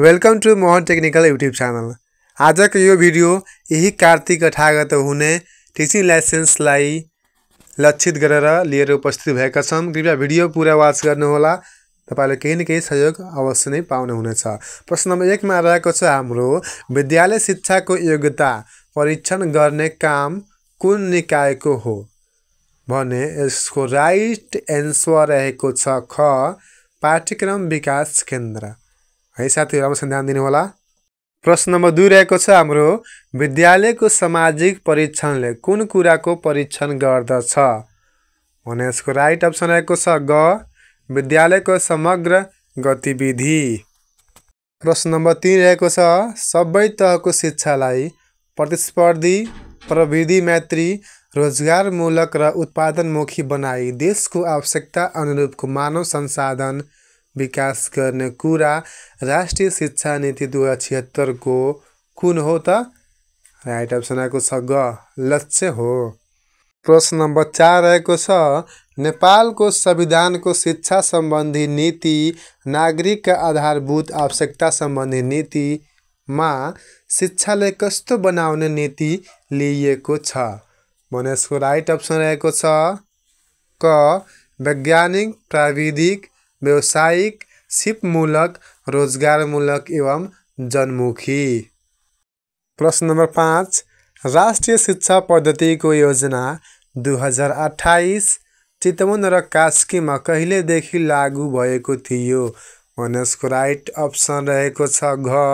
welcome to Mohan technical YouTube channel आजको यो video यही कार्तिक अठागत हुने टिचिङ लाइसेन्सलाई लक्षित गरेर लिएर उपस्थित भएका छन् कृपया भिडियो पुरा वाच गर्नुहोला तपाईँले केही न केही सहयोग अवश्य नै पाउनुहुनेछ प्रश्न नम्बर एकमा रहेको छ हाम्रो विद्यालय शिक्षाको योग्यता परीक्षण गर्ने काम कुन निकायको हो भने यसको राइट एन्सर रहेको छ ख पाठ्यक्रम विकास केन्द्र है साथीहरू राम्रोसँग ध्यान दिनुहोला प्रश्न नम्बर दुई रहेको छ हाम्रो विद्यालयको सामाजिक परीक्षणले कुन कुराको परीक्षण गर्दछ भने यसको राइट अप्सन रहेको छ ग विद्यालयको समग्र गतिविधि प्रश्न नम्बर तिन रहेको छ सबै तहको शिक्षालाई प्रतिस्पर्धी प्रविधि मैत्री रोजगारमूलक र उत्पादनमुखी बनाई देशको आवश्यकता अनुरूपको मानव संसाधन विकास गर्ने कुरा राष्ट्रिय शिक्षा नीति दुई हजार छिहत्तरको कुन हो त राइट अप्सन आएको छ ग लक्ष्य हो प्रश्न नम्बर चार रहेको छ नेपालको संविधानको शिक्षा सम्बन्धी नीति नागरिकका आधारभूत आवश्यकता सम्बन्धी नीतिमा शिक्षालाई कस्तो बनाउने नीति लिइएको छ भने यसको राइट अप्सन रहेको छ क वैज्ञानिक प्राविधिक व्यावसायिक सिपमूलक रोजगारमूलक एवं जनमुखी प्रश्न नम्बर पाँच राष्ट्रिय शिक्षा पद्धतिको योजना दुई हजार अठाइस चितवन र कास्कीमा कहिलेदेखि लागु भएको थियो यसको राइट अप्सन रहेको छ घ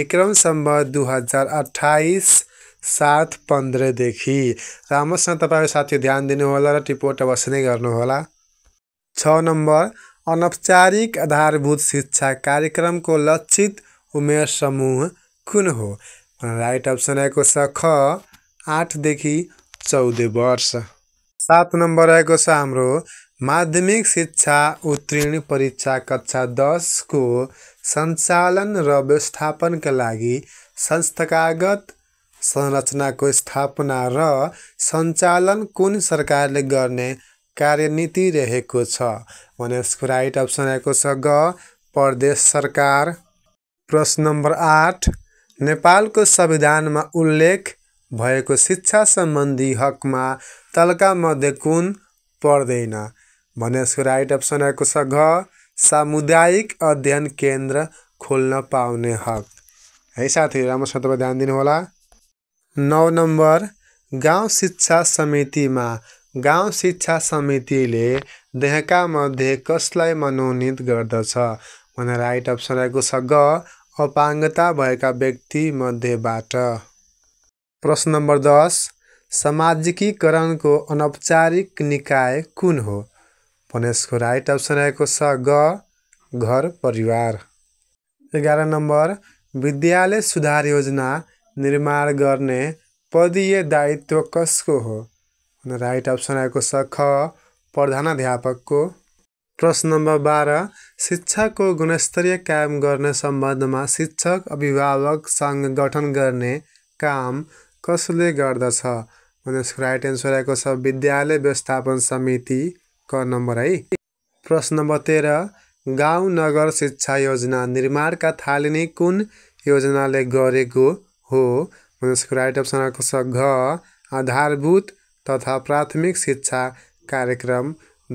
विक्रम सम्भ दुई हजार अठाइस सात पन्ध्रदेखि राम्रोसँग तपाईँको साथी ध्यान दिनुहोला र टिपोट अवश्य नै गर्नुहोला छ नम्बर अनौपचारिक आधारभूत शिक्षा कार्यक्रमको लक्षित उमेर समूह कुन हो राइट अप्सन आएको छ ख आठदेखि चौध वर्ष सात नम्बर आएको छ हाम्रो माध्यमिक शिक्षा उत्तीर्ण परीक्षा कक्षा दसको सञ्चालन र व्यवस्थापनका लागि संस्थागत संरचनाको स्थापना र सञ्चालन कुन सरकारले गर्ने कार्यनीति रहेको छ भने यसको राइट अप्सन आएको छ ग प्रदेश सरकार प्रश्न नम्बर आठ नेपालको संविधानमा उल्लेख भएको शिक्षा सम्बन्धी हकमा तलका मध्ये कुन पर्दैन भने यसको राइट अप्सन आएको छ घ सामुदायिक अध्ययन केन्द्र खोल्न पाउने हक है साथीहरू राम्रोसँग तपाईँ ध्यान दिनुहोला नौ नम्बर गाउँ शिक्षा समितिमा गाउँ शिक्षा समितिले देहका मध्ये कसलाई मनोनित गर्दछ भने राइट अप्सन रहेको छ ग अपाङ्गता भएका व्यक्ति मध्येबाट प्रश्न नम्बर दस सामाजिकीकरणको अनौपचारिक निकाय कुन हो भने यसको राइट अप्सन रहेको छ ग घर परिवार एघार नम्बर विद्यालय सुधार योजना निर्माण गर्ने पदीय दायित्व कसको हो राइट अप्सन आएको छ ख प्रधानाध्यापकको प्रश्न नम्बर बाह्र शिक्षाको गुणस्तरीय कायम गर्ने सम्बन्धमा शिक्षक अभिभावक अभिभावकसँग गठन गर्ने काम कसले गर्दछ भने राइट एन्सर आएको छ विद्यालय व्यवस्थापन समिति क नम्बर है प्रश्न नम्बर तेह्र गाउँ नगर शिक्षा योजना निर्माणका थालिने कुन योजनाले गरेको हो भने यसको राइट अप्सन आएको छ घ आधारभूत तथा प्राथमिक शिक्षा कार्यक्रम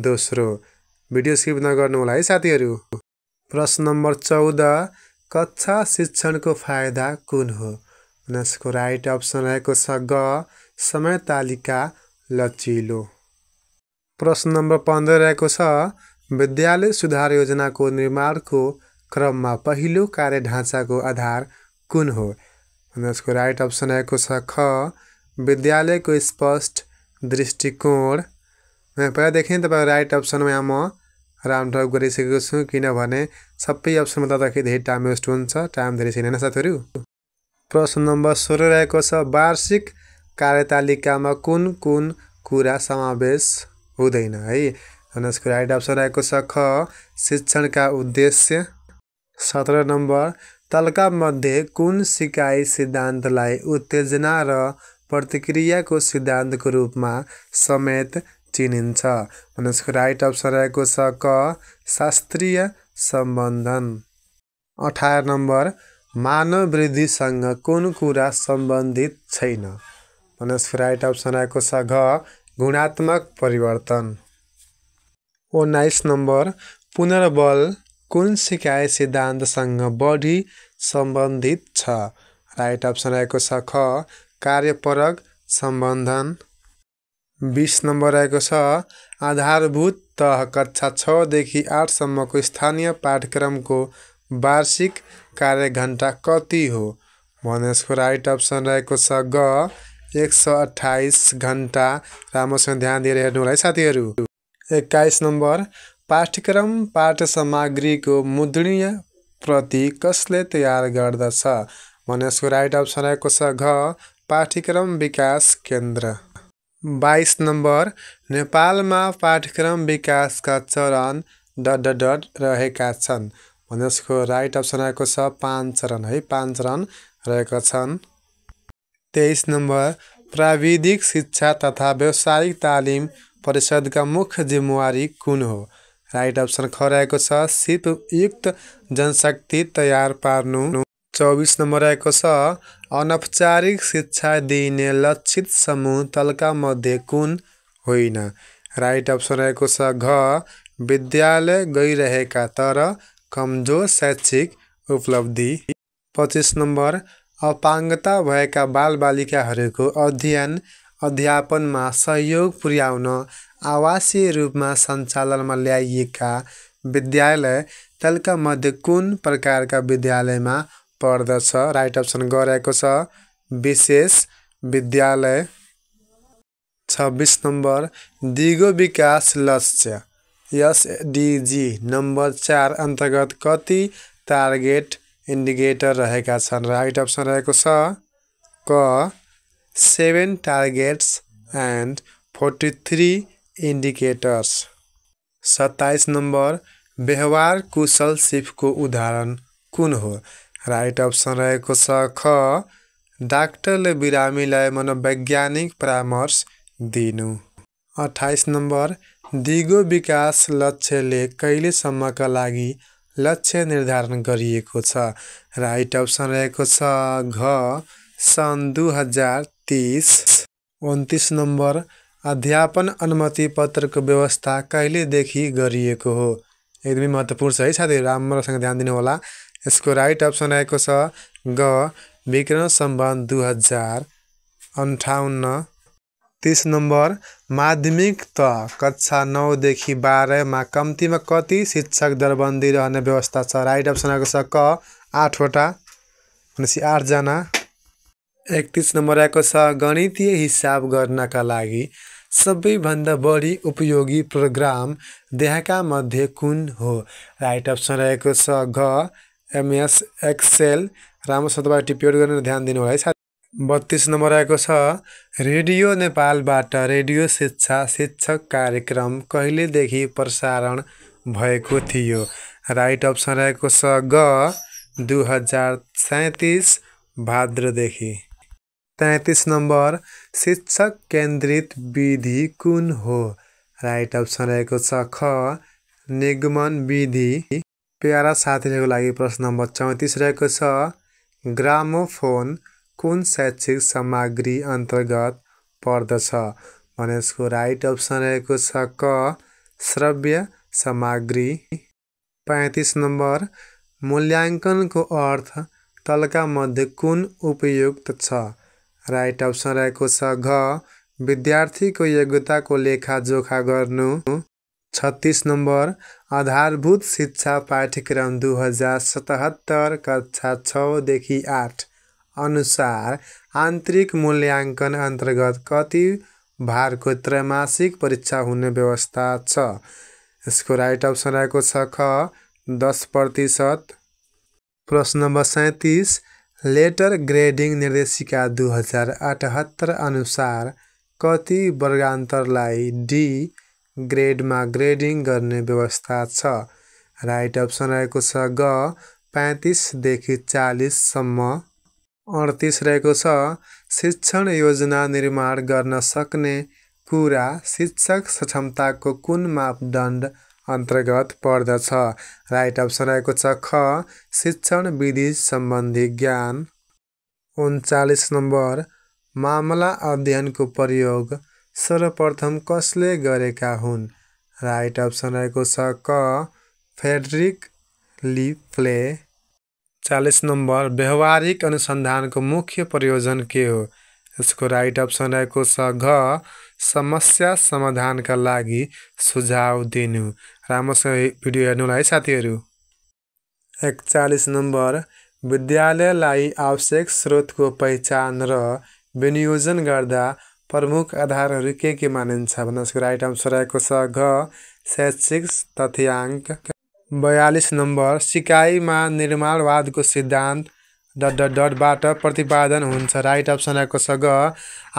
दोस्रो भिडियो स्किप होला है साथीहरू प्रश्न नम्बर चौध कक्षा शिक्षणको फाइदा कुन हो यसको राइट अप्सन रहेको छ ग समय तालिका लचिलो प्रश्न नम्बर पन्ध्र रहेको छ विद्यालय सुधार योजनाको निर्माणको क्रममा पहिलो कार्य ढाँचाको आधार कुन हो यसको राइट अप्सन रहेको छ ख विद्यालयको स्पष्ट दृष्टिकोण पहिलादेखि नै तपाईँ राइट अप्सनमा म राम गरिसकेको छु किनभने सबै अप्सनमा दाँदाखेरि धेरै टाइम वेस्ट हुन्छ टाइम धेरै छैन साथीहरू प्रश्न नम्बर सोह्र रहेको छ वार्षिक कार्यतालिकामा कुन कुन कुरा समावेश हुँदैन है यसको राइट अप्सन रहेको छ ख शिक्षणका उद्देश्य सत्र नम्बर तलका मध्ये कुन सिकाइ सिद्धान्तलाई उत्तेजना र प्रतिक्रियाको सिद्धान्तको रूपमा समेत चिनिन्छ भने राइट अप्सन रहेको छ क शास्त्रीय सम्बन्धन अठार नम्बर मानव वृद्धिसँग कुन कुरा सम्बन्धित छैन भने राइट अप्सन रहेको छ घ गुणात्मक परिवर्तन उन्नाइस नम्बर पुनर्बल कुन सिकाइ सिद्धान्तसँग बढी सम्बन्धित छ राइट अप्सन रहेको छ ख कार्यपरक सम्बन्धन बिस नम्बर आएको छ आधारभूत तह कक्षा छदेखि आठसम्मको स्थानीय पाठ्यक्रमको वार्षिक कार्य कार्यघन्टा कति हो भने यसको राइट अप्सन रहेको छ ग एक सौ अठाइस घन्टा राम्रोसँग ध्यान दिएर हेर्नु होला है साथीहरू एक्काइस नम्बर पाठ्यक्रम पाठ्य सामग्रीको मुद्रणीय प्रति कसले तयार गर्दछ भने यसको राइट अप्सन रहेको छ घ पाठ्यक्रम विकास केन्द्र बाइस नम्बर नेपालमा पाठ्यक्रम विकासका चरण डड डड रहेका छन् भने यसको राइट अप्सन आएको छ पाँच चरण है पाँच चरण रहेका छन् तेइस नम्बर प्राविधिक शिक्षा तथा व्यावसायिक तालिम परिषदका मुख्य जिम्मेवारी कुन हो राइट अप्सन ख रहेको छ सिपयुक्त जनशक्ति तयार पार्नु चौबिस नम्बर आएको छ अनौपचारिक शिक्षा दिइने लक्षित समूह तलका मध्ये कुन होइन राइट अप्सन आएको छ घ विद्यालय गइरहेका तर कमजोर शैक्षिक उपलब्धि पच्चिस नम्बर अपाङ्गता भएका बालबालिकाहरूको अध्ययन अध्यापनमा सहयोग पुर्याउन आवासीय रूपमा सञ्चालनमा ल्याइएका विद्यालय तलका मध्ये कुन प्रकारका विद्यालयमा पर्दछ राइट अप्सन गरेको छ विशेष विद्यालय छब्बिस नम्बर दिगो विकास लक्ष्य एसडिजी नम्बर चार अन्तर्गत कति टार्गेट इन्डिकेटर रहेका छन् राइट अप्सन रहेको छ क seven targets and forty three indicators सत्ताइस नम्बर व्यवहार कुशल सिपको उदाहरण कुन हो राइट अप्सन रहेको छ ख डाक्टरले बिरामीलाई मनोवैज्ञानिक परामर्श दिनु अठाइस नम्बर दिगो विकास लक्ष्यले कहिलेसम्मका लागि लक्ष्य निर्धारण गरिएको छ राइट अप्सन रहेको छ घ सन् दुई हजार तिस उन्तिस नम्बर अध्यापन अनुमति पत्रको व्यवस्था कहिलेदेखि गरिएको हो एकदमै महत्त्वपूर्ण छ है साथीहरू राम्रोसँग ध्यान दिनुहोला यसको राइट अप्सन आएको छ ग विक्रम सम्बन्ध दुई हजार अन्ठाउन्न तिस नम्बर माध्यमिक त कक्षा नौदेखि बाह्रमा कम्तीमा कति शिक्षक दरबन्दी रहने व्यवस्था छ राइट अप्सन आएको छ क आठवटा भनेपछि आठजना एकतिस नम्बर आएको छ गणितीय हिसाब गर्नका लागि सबैभन्दा बढी उपयोगी प्रोग्राम देहाका मध्ये कुन हो राइट अप्सन रहेको छ घ एमएस एक्सेल राम्रोसँग टिप्योट गरेर ध्यान दिनु है साथी बत्तिस नम्बर आएको छ रेडियो नेपालबाट रेडियो शिक्षा शिक्षक कार्यक्रम कहिलेदेखि प्रसारण भएको थियो राइट अप्सन रहेको छ ग दुई हजार सैँतिस भाद्रदेखि तैँतिस नम्बर शिक्षक केन्द्रित विधि कुन हो राइट अप्सन रहेको छ ख निगमन विधि प्यारा साथीहरूको लागि प्रश्न नम्बर चौतिस रहेको छ ग्रामोफोन कुन शैक्षिक सामग्री अन्तर्गत पर्दछ भने यसको राइट अप्सन रहेको छ क श्रव्य सामग्री पैँतिस नम्बर मूल्याङ्कनको अर्थ तलका मध्ये कुन उपयुक्त छ राइट अप्सन रहेको छ घ विद्यार्थीको योग्यताको लेखाजोखा गर्नु छत्तिस नम्बर आधारभूत शिक्षा पाठ्यक्रम दुई हजार सतहत्तर कक्षा छदेखि आठ अनुसार आन्तरिक मूल्याङ्कन अन्तर्गत कति भारको त्रैमासिक परीक्षा हुने व्यवस्था छ यसको राइट अप्सन रहेको छ ख दस प्रतिशत प्रश्न नम्बर सैँतिस लेटर ग्रेडिङ निर्देशिका दुई हजार अठहत्तर अनुसार कति वर्गान्तरलाई डी ग्रेडमा ग्रेडिङ गर्ने व्यवस्था छ राइट अप्सन रहेको छ ग पैँतिसदेखि चालिससम्म अडतिस रहेको छ शिक्षण योजना निर्माण गर्न सक्ने कुरा शिक्षक सक्षमताको कुन मापदण्ड अन्तर्गत पर्दछ राइट अप्सन रहेको छ ख शिक्षण विधि सम्बन्धी ज्ञान उन्चालिस नम्बर मामला अध्ययनको प्रयोग सर्वप्रथम कसले गरेका हुन् राइट अप्सन रहेको छ क फेडरिक लिफ्ले चालिस नम्बर व्यवहारिक अनुसन्धानको मुख्य प्रयोजन के हो यसको राइट अप्सन रहेको छ घ समस्या समाधानका लागि सुझाव दिनु राम्रोसँग भिडियो हेर्नुलाई साथीहरू एकचालिस नम्बर विद्यालयलाई आवश्यक स्रोतको पहिचान र विनियोजन गर्दा प्रमुख आधारहरू के के मानिन्छ भने यसको राइट आन्सर आएको छ घ शैक्षिक तथ्याङ्क बयालिस नम्बर सिकाइमा निर्माणवादको सिद्धान्त डट डट डटबाट प्रतिपादन हुन्छ राइट अप्सन आएको छ ग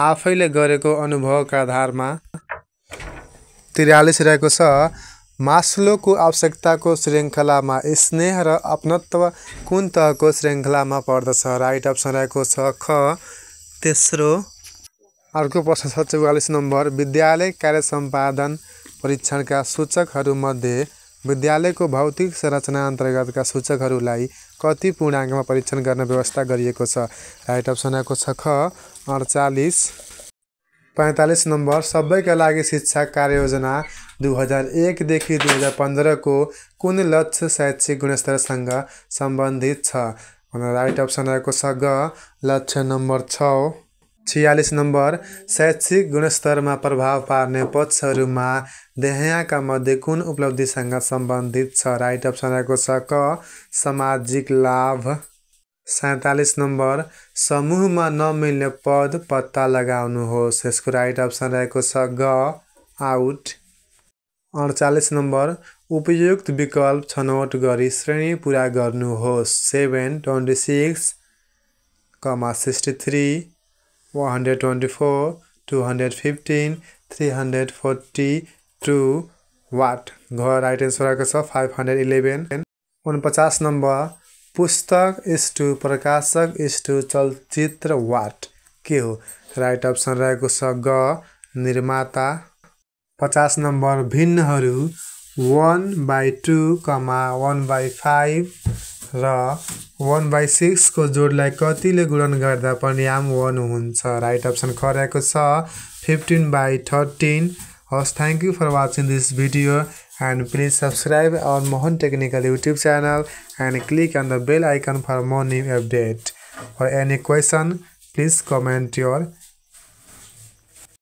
आफैले गरेको अनुभवका आधारमा त्रियालिस रहेको छ मास्लोको आवश्यकताको श्रृङ्खलामा स्नेह र अपनत्व कुन तहको श्रृङ्खलामा पर्दछ राइट अप्सन रहेको छ ख तेस्रो अर्को प्रश्न छ चौवालिस नम्बर विद्यालय कार्य सम्पादन परीक्षणका सूचकहरूमध्ये विद्यालयको भौतिक संरचना अन्तर्गतका सूचकहरूलाई कति पूर्णाङ्कमा परीक्षण गर्ने व्यवस्था गरिएको छ राइट अप्सन आएको छ ख अडचालिस पैँतालिस नम्बर सबैका लागि शिक्षा कार्ययोजना दुई हजार एकदेखि दुई हजार पन्ध्रको कुन लक्ष्य शैक्षिक गुणस्तरसँग सम्बन्धित छ भनेर राइट अप्सन आएको छ ग लक्ष्य नम्बर छ छियालिस नम्बर शैक्षिक गुणस्तरमा प्रभाव पार्ने पक्षहरूमा देहयाका मध्ये कुन उपलब्धिसँग सम्बन्धित छ राइट अप्सन रहेको छ क सामाजिक लाभ सैँतालिस नम्बर समूहमा नमिल्ने पद पत्ता लगाउनुहोस् यसको राइट अप्सन रहेको छ ग आउट अडचालिस नम्बर उपयुक्त विकल्प छनौट गरी श्रेणी पुरा गर्नुहोस् seven twenty six comma sixty three 124, 215, 342 वाट घ राइट एन्सर आएको छ फाइभ हन्ड्रेड इलेभेन उनपचास नम्बर पुस्तक इस्टु प्रकाशक इस्टु चलचित्र वाट के हो राइट अप्सन रहेको छ ग निर्माता पचास नम्बर भिन्नहरू one by two comma one by five र वान बाई सिक्सको जोडलाई कतिले गुणन गर्दा पनि परिणाम वान हुन्छ राइट अप्सन खरेको छ फिफ्टिन बाई थर्टिन हस् thank you for watching this video and please subscribe our Mohan technical YouTube channel and click on the bell icon for more new update for any question please comment your